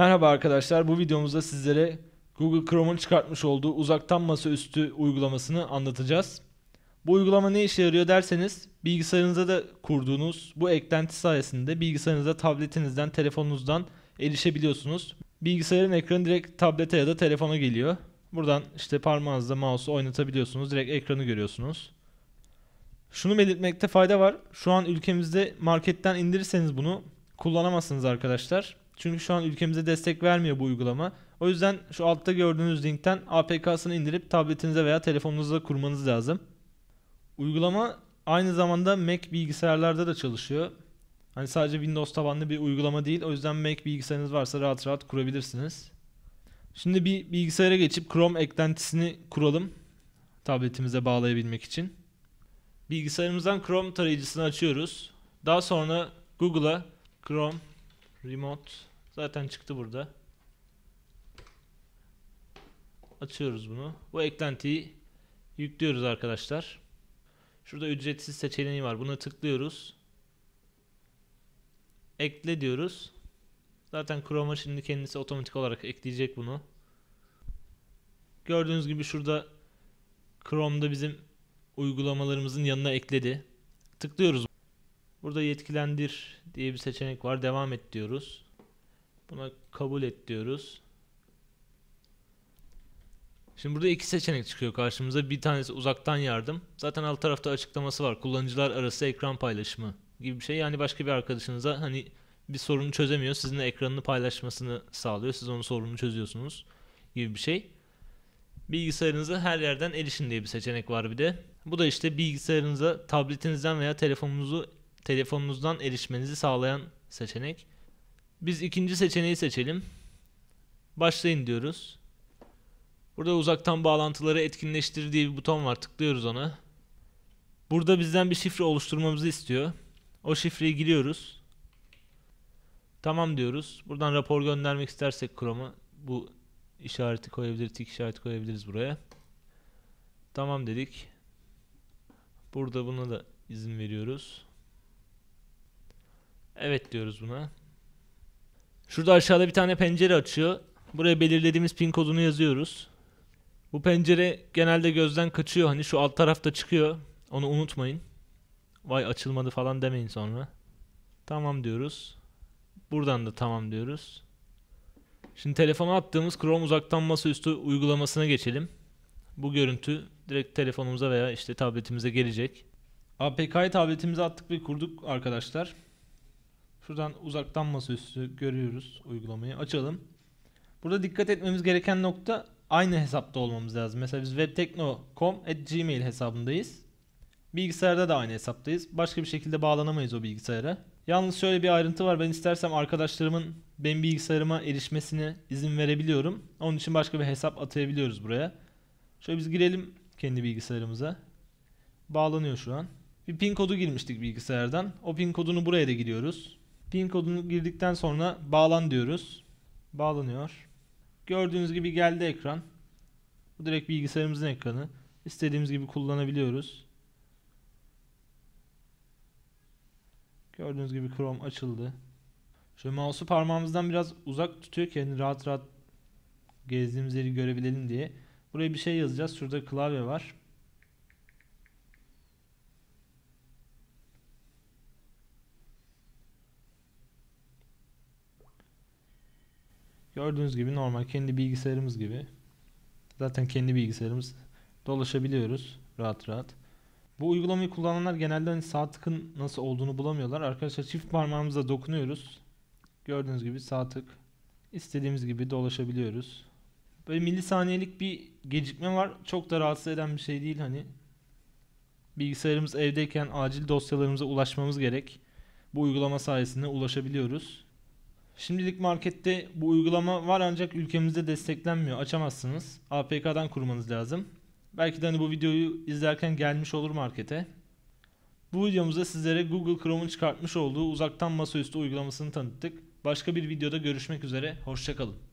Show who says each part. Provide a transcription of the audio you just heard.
Speaker 1: Merhaba arkadaşlar bu videomuzda sizlere Google Chrome'un çıkartmış olduğu uzaktan masaüstü uygulamasını anlatacağız. Bu uygulama ne işe yarıyor derseniz bilgisayarınıza da kurduğunuz bu eklenti sayesinde bilgisayarınıza tabletinizden telefonunuzdan erişebiliyorsunuz. Bilgisayarın ekranı direkt tablete ya da telefona geliyor. Buradan işte parmağınızla mouse'u oynatabiliyorsunuz. Direkt ekranı görüyorsunuz. Şunu belirtmekte fayda var. Şu an ülkemizde marketten indirirseniz bunu kullanamazsınız arkadaşlar. Çünkü şu an ülkemize destek vermiyor bu uygulama. O yüzden şu altta gördüğünüz linkten APK'sını indirip tabletinize veya telefonunuza kurmanız lazım. Uygulama aynı zamanda Mac bilgisayarlarda da çalışıyor. Hani sadece Windows tabanlı bir uygulama değil. O yüzden Mac bilgisayarınız varsa rahat rahat kurabilirsiniz. Şimdi bir bilgisayara geçip Chrome eklentisini kuralım. Tabletimize bağlayabilmek için. Bilgisayarımızdan Chrome tarayıcısını açıyoruz. Daha sonra Google'a Chrome Remote zaten çıktı burada. Açıyoruz bunu. Bu eklentiyi yüklüyoruz arkadaşlar. Şurada ücretsiz seçeneği var. Buna tıklıyoruz. Ekle diyoruz. Zaten Chrome şimdi kendisi otomatik olarak ekleyecek bunu. Gördüğünüz gibi şurada Chrome'da bizim uygulamalarımızın yanına ekledi. Tıklıyoruz. Burada yetkilendir diye bir seçenek var. Devam et diyoruz. Buna kabul et diyoruz. Şimdi burada iki seçenek çıkıyor karşımıza. Bir tanesi uzaktan yardım. Zaten alt tarafta açıklaması var. Kullanıcılar arası ekran paylaşımı gibi bir şey. Yani başka bir arkadaşınıza hani bir sorunu çözemiyor. Sizinle ekranını paylaşmasını sağlıyor. Siz onun sorununu çözüyorsunuz gibi bir şey. Bilgisayarınıza her yerden erişin diye bir seçenek var bir de. Bu da işte bilgisayarınıza tabletinizden veya telefonunuzu telefonunuzdan erişmenizi sağlayan seçenek. Biz ikinci seçeneği seçelim. Başlayın diyoruz. Burada uzaktan bağlantıları etkinleştir diye bir buton var. Tıklıyoruz ona. Burada bizden bir şifre oluşturmamızı istiyor. O şifreyi giriyoruz. Tamam diyoruz. Buradan rapor göndermek istersek Chrome'a bu işareti koyabiliriz, tik işareti koyabiliriz buraya. Tamam dedik. Burada buna da izin veriyoruz. Evet diyoruz buna. Şurada aşağıda bir tane pencere açıyor. Buraya belirlediğimiz pin kodunu yazıyoruz. Bu pencere genelde gözden kaçıyor. Hani şu alt tarafta çıkıyor. Onu unutmayın. Vay açılmadı falan demeyin sonra. Tamam diyoruz. Buradan da tamam diyoruz. Şimdi telefona attığımız Chrome uzaktan masaüstü uygulamasına geçelim. Bu görüntü direkt telefonumuza veya işte tabletimize gelecek. APK'yı tabletimize attık ve kurduk arkadaşlar. Şuradan uzaktan masaüstü görüyoruz uygulamayı. Açalım. Burada dikkat etmemiz gereken nokta aynı hesapta olmamız lazım. Mesela biz webtekno.com@gmail hesabındayız. Bilgisayarda da aynı hesaptayız. Başka bir şekilde bağlanamayız o bilgisayara. Yalnız şöyle bir ayrıntı var. Ben istersem arkadaşlarımın benim bilgisayarıma erişmesine izin verebiliyorum. Onun için başka bir hesap atayabiliyoruz buraya. Şöyle biz girelim kendi bilgisayarımıza. Bağlanıyor şu an. Bir pin kodu girmiştik bilgisayardan. O pin kodunu buraya da giriyoruz. Pin kodunu girdikten sonra bağlan diyoruz. Bağlanıyor. Gördüğünüz gibi geldi ekran. Bu direkt bilgisayarımızın ekranı. İstediğimiz gibi kullanabiliyoruz. Gördüğünüz gibi Chrome açıldı. Şöyle mouse'u parmağımızdan biraz uzak tutuyor ki yani rahat rahat gezdiğimiz yeri görebilelim diye. Buraya bir şey yazacağız. Şurada klavye var. Gördüğünüz gibi normal kendi bilgisayarımız gibi. Zaten kendi bilgisayarımız dolaşabiliyoruz rahat rahat. Bu uygulamayı kullananlar genelde hani sağ tıkın nasıl olduğunu bulamıyorlar. Arkadaşlar çift parmağımıza dokunuyoruz. Gördüğünüz gibi sağ tık istediğimiz gibi dolaşabiliyoruz. Böyle milisaniyelik bir gecikme var. Çok da rahatsız eden bir şey değil hani. Bilgisayarımız evdeyken acil dosyalarımıza ulaşmamız gerek. Bu uygulama sayesinde ulaşabiliyoruz. Şimdilik markette bu uygulama var ancak ülkemizde desteklenmiyor. Açamazsınız. APK'dan kurmanız lazım. Belki de hani bu videoyu izlerken gelmiş olur markete. Bu videomuzda sizlere Google Chrome'un çıkartmış olduğu uzaktan masaüstü uygulamasını tanıttık. Başka bir videoda görüşmek üzere. Hoşçakalın.